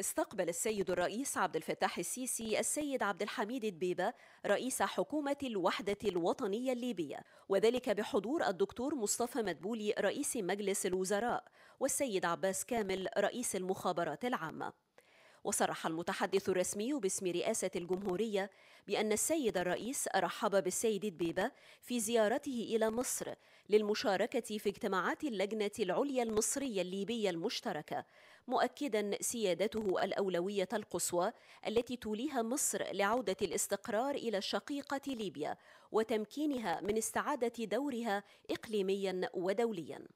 استقبل السيد الرئيس عبد الفتاح السيسي السيد عبد الحميد البيبة رئيس حكومة الوحدة الوطنية الليبية وذلك بحضور الدكتور مصطفى مدبولي رئيس مجلس الوزراء والسيد عباس كامل رئيس المخابرات العامة وصرح المتحدث الرسمي باسم رئاسة الجمهورية بأن السيد الرئيس رحب بالسيد دبيبة في زيارته إلى مصر للمشاركة في اجتماعات اللجنة العليا المصرية الليبية المشتركة مؤكدا سيادته الأولوية القصوى التي توليها مصر لعودة الاستقرار إلى شقيقة ليبيا وتمكينها من استعادة دورها إقليميا ودوليا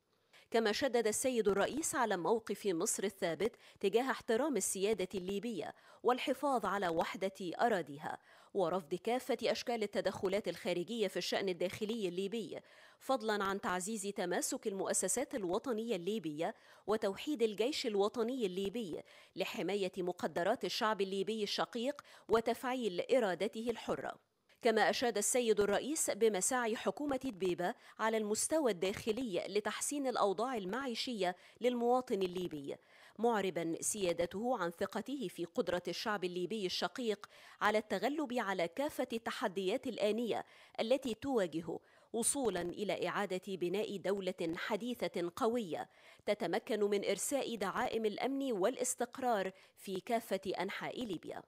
كما شدد السيد الرئيس على موقف مصر الثابت تجاه احترام السيادة الليبية والحفاظ على وحدة أراضيها ورفض كافة أشكال التدخلات الخارجية في الشأن الداخلي الليبي فضلا عن تعزيز تماسك المؤسسات الوطنية الليبية وتوحيد الجيش الوطني الليبي لحماية مقدرات الشعب الليبي الشقيق وتفعيل إرادته الحرة كما أشاد السيد الرئيس بمساعي حكومة دبيبة على المستوى الداخلي لتحسين الأوضاع المعيشية للمواطن الليبي معربا سيادته عن ثقته في قدرة الشعب الليبي الشقيق على التغلب على كافة التحديات الآنية التي تواجهه وصولا الى اعاده بناء دوله حديثه قويه تتمكن من ارساء دعائم الامن والاستقرار في كافه انحاء ليبيا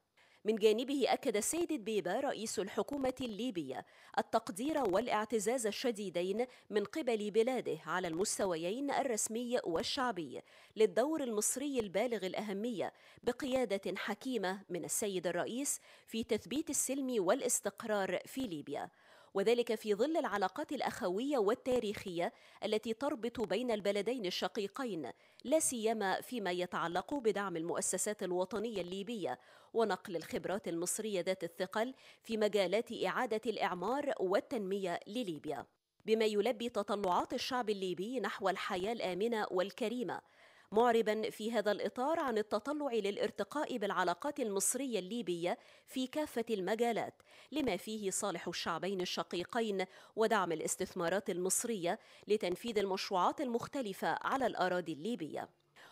من جانبه أكد سيد بيبا رئيس الحكومة الليبية التقدير والاعتزاز الشديدين من قبل بلاده على المستويين الرسمي والشعبي للدور المصري البالغ الأهمية بقيادة حكيمة من السيد الرئيس في تثبيت السلم والاستقرار في ليبيا وذلك في ظل العلاقات الاخويه والتاريخيه التي تربط بين البلدين الشقيقين لا سيما فيما يتعلق بدعم المؤسسات الوطنيه الليبيه ونقل الخبرات المصريه ذات الثقل في مجالات اعاده الاعمار والتنميه لليبيا بما يلبي تطلعات الشعب الليبي نحو الحياه الامنه والكريمه معربا في هذا الإطار عن التطلع للارتقاء بالعلاقات المصرية الليبية في كافة المجالات لما فيه صالح الشعبين الشقيقين ودعم الاستثمارات المصرية لتنفيذ المشروعات المختلفة على الأراضي الليبية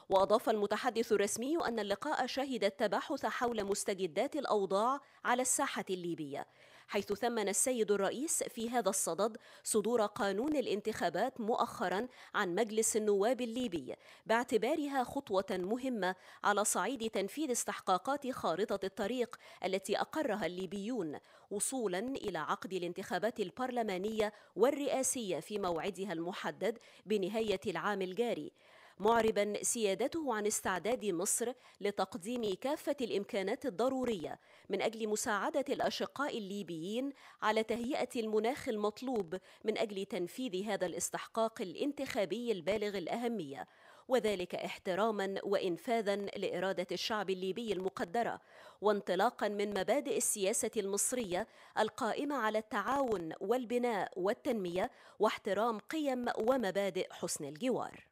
وأضاف المتحدث الرسمي أن اللقاء شهد التباحث حول مستجدات الأوضاع على الساحة الليبية حيث ثمن السيد الرئيس في هذا الصدد صدور قانون الانتخابات مؤخرا عن مجلس النواب الليبي باعتبارها خطوة مهمة على صعيد تنفيذ استحقاقات خارطة الطريق التي أقرها الليبيون وصولا إلى عقد الانتخابات البرلمانية والرئاسية في موعدها المحدد بنهاية العام الجاري معربا سيادته عن استعداد مصر لتقديم كافة الإمكانات الضرورية من أجل مساعدة الأشقاء الليبيين على تهيئة المناخ المطلوب من أجل تنفيذ هذا الاستحقاق الانتخابي البالغ الأهمية وذلك احتراما وانفاذا لاراده الشعب الليبي المقدره وانطلاقا من مبادئ السياسه المصريه القائمه على التعاون والبناء والتنميه واحترام قيم ومبادئ حسن الجوار